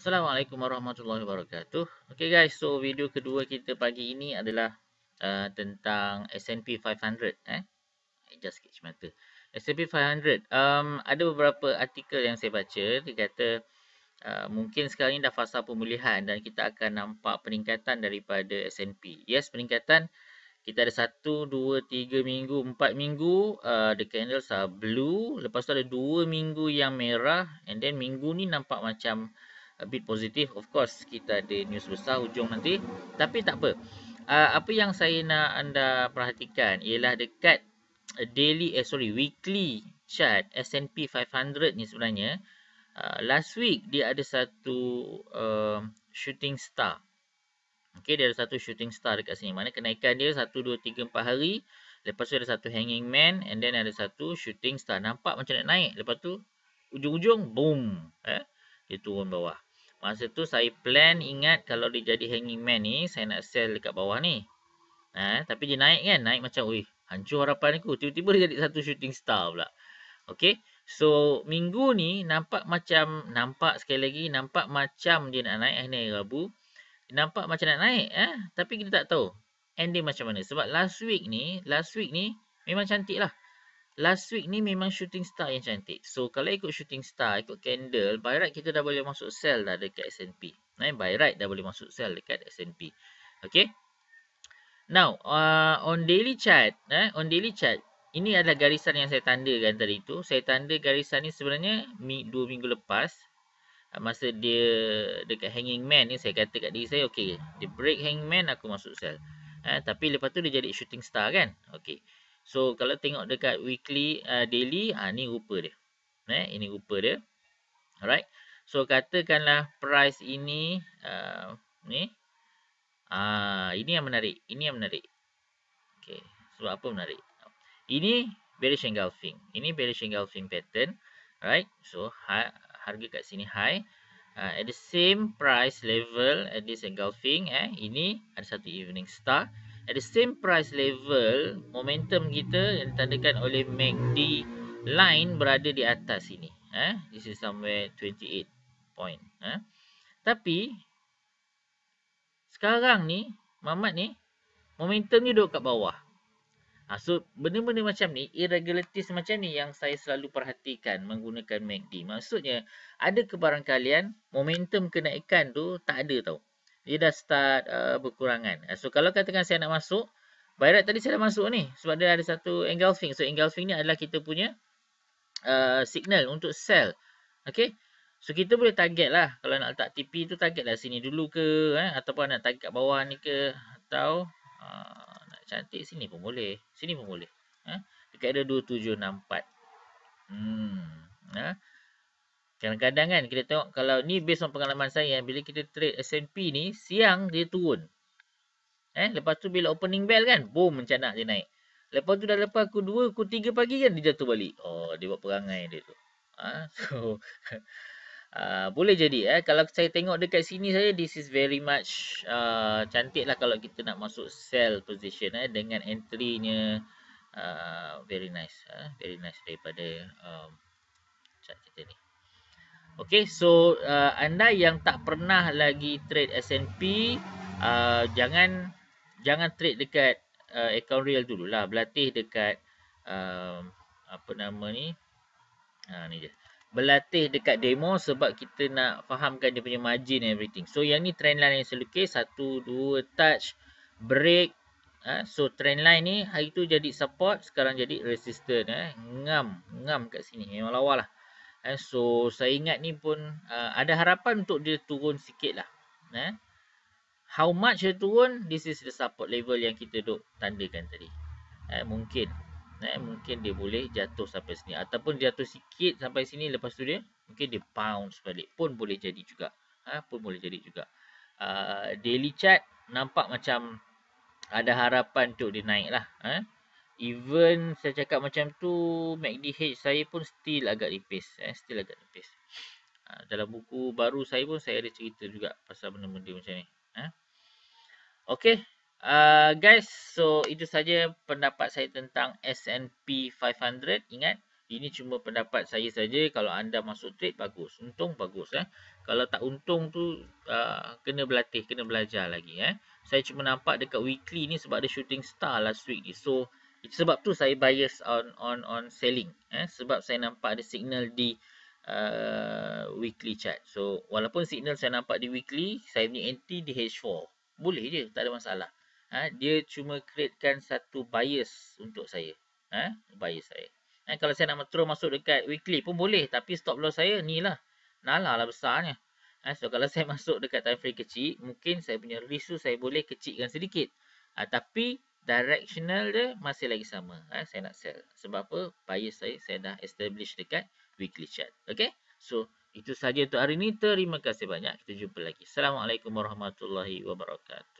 Assalamualaikum warahmatullahi wabarakatuh. Okay guys, so video kedua kita pagi ini adalah uh, tentang S&P 500. Eh, I just sketch mata. S&P 500. Um, ada beberapa artikel yang saya baca. Dia kata uh, mungkin sekarang ini dah fasa pemulihan dan kita akan nampak peningkatan daripada S&P. Yes, peningkatan. Kita ada 1, 2, 3 minggu, 4 minggu. Uh, the candles are blue. Lepas tu ada 2 minggu yang merah. And then minggu ni nampak macam a bit positif, of course kita ada news besar hujung nanti tapi tak apa uh, apa yang saya nak anda perhatikan ialah dekat eh, daily eh, sorry weekly chart S&P 500 ni sebenarnya uh, last week dia ada satu uh, shooting star okey dia ada satu shooting star dekat sini mana kenaikan dia 1 2 3 4 hari lepas tu ada satu hanging man and then ada satu shooting star nampak macam nak naik lepas tu ujung-ujung boom eh dia turun bawah Masa tu saya plan ingat kalau dia jadi hanging man ni, saya nak sell dekat bawah ni. Eh, tapi dia naik kan? Naik macam, wih, hancur harapan aku. Tiba-tiba dia jadi satu shooting star pula. Okay. So, minggu ni nampak macam, nampak sekali lagi, nampak macam dia nak naik. Eh, ni Rabu. Nampak macam nak naik. Eh? Tapi kita tak tahu. Ending macam mana. Sebab last week ni, last week ni, memang cantik lah. Last week ni memang shooting star yang cantik. So, kalau ikut shooting star, ikut candle, by right kita dah boleh masuk sell dah dekat S&P. Eh, by right dah boleh masuk sell dekat S&P. Okay. Now, uh, on daily chart, eh, on daily chart, ini adalah garisan yang saya tandakan tadi tu. Saya tanda garisan ni sebenarnya 2 minggu lepas. Ah, masa dia dekat hanging man ni, saya kata kat diri saya, okay, dia break hanging man, aku masuk sell. Eh, tapi lepas tu dia jadi shooting star kan? Okay. So kalau tengok dekat weekly uh, daily ha, ni rupa dia. Eh, ini rupa dia. Alright. So katakanlah price ini uh, ni uh, ini yang menarik, ini yang menarik. Okey. So apa menarik? Ini bearish engulfing. Ini bearish engulfing pattern. Alright. So ha harga kat sini high. Uh, at the same price level at this engulfing eh ini ada satu evening star at the same price level momentum kita yang ditandakan oleh MACD line berada di atas sini eh ha? this is somewhere 28 point eh tapi sekarang ni mamat ni momentum ni duduk kat bawah ha, so benda-benda macam ni irregularities macam ni yang saya selalu perhatikan menggunakan MACD maksudnya ada kebarangkalian momentum kenaikan tu tak ada tau dia dah start uh, berkurangan. Uh, so kalau katakan saya nak masuk, by right tadi saya dah masuk ni sebab dia ada satu engulfing. So engulfing ni adalah kita punya uh, signal untuk sell. Okay. So kita boleh target lah kalau nak letak TP tu target lah sini dulu ke eh? ataupun nak target kat bawah ni ke atau uh, nak cantik sini pun boleh. Sini pun boleh. Eh? Dekat ada 2764. Hmm. Eh? Kadang-kadang kan kita tengok kalau ni based on pengalaman saya bila kita trade S&P ni siang dia turun. Eh lepas tu bila opening bell kan boom mencanak dia naik. Lepas tu dah lepas aku 2 aku 3 pagi kan dia jatuh balik. Oh dia buat perangai dia tu. Ha? so uh, boleh jadi eh kalau saya tengok dekat sini saya this is very much uh, cantik lah kalau kita nak masuk sell position eh dengan entry-nya uh, very nice eh? very nice daripada um, chart kita ni. Okey, so uh, anda yang tak pernah lagi trade S&P, uh, jangan jangan trade dekat uh, account real lah. Berlatih dekat uh, apa nama ni? Ha ni je. Berlatih dekat demo sebab kita nak fahamkan dia punya margin and everything. So yang ni trend line yang saya lukis Satu, dua touch break Uh, so trend line ni hari tu jadi support sekarang jadi resistance. eh ngam ngam kat sini memang lah. Eh, so saya ingat ni pun uh, ada harapan untuk dia turun sikit lah. Eh. How much dia turun, this is the support level yang kita duk tandakan tadi. Eh, mungkin eh, mungkin dia boleh jatuh sampai sini. Ataupun jatuh sikit sampai sini lepas tu dia, mungkin dia bounce balik. Pun boleh jadi juga. Eh, pun boleh jadi juga. Uh, daily chart nampak macam ada harapan untuk dia naik lah. Eh. Even saya cakap macam tu, MACDH saya pun still agak nipis. Eh? Still agak nipis. Ha, dalam buku baru saya pun, saya ada cerita juga pasal benda-benda macam ni. Ha? Eh. Okay. Uh, ah, guys, so itu saja pendapat saya tentang S&P 500. Ingat, ini cuma pendapat saya saja. Kalau anda masuk trade, bagus. Untung, bagus. Eh? Kalau tak untung tu, uh, kena berlatih, kena belajar lagi. Eh? Saya cuma nampak dekat weekly ni sebab ada shooting star last week ni. So, itu sebab tu saya bias on on on selling eh sebab saya nampak ada signal di uh, weekly chart. So walaupun signal saya nampak di weekly, saya punya entry di H4. Boleh je, tak ada masalah. Eh dia cuma createkan satu bias untuk saya. Eh bias saya. Eh kalau saya nak terus masuk dekat weekly pun boleh tapi stop loss saya ni lah. Nalah lah besarnya. Eh so kalau saya masuk dekat time frame kecil, mungkin saya punya risu saya boleh kecilkan sedikit. Ha, tapi directional dia masih lagi sama. Ha, saya nak sell. Sebab apa? Bias saya, saya dah establish dekat weekly chart. Okay? So, itu sahaja untuk hari ini. Terima kasih banyak. Kita jumpa lagi. Assalamualaikum warahmatullahi wabarakatuh.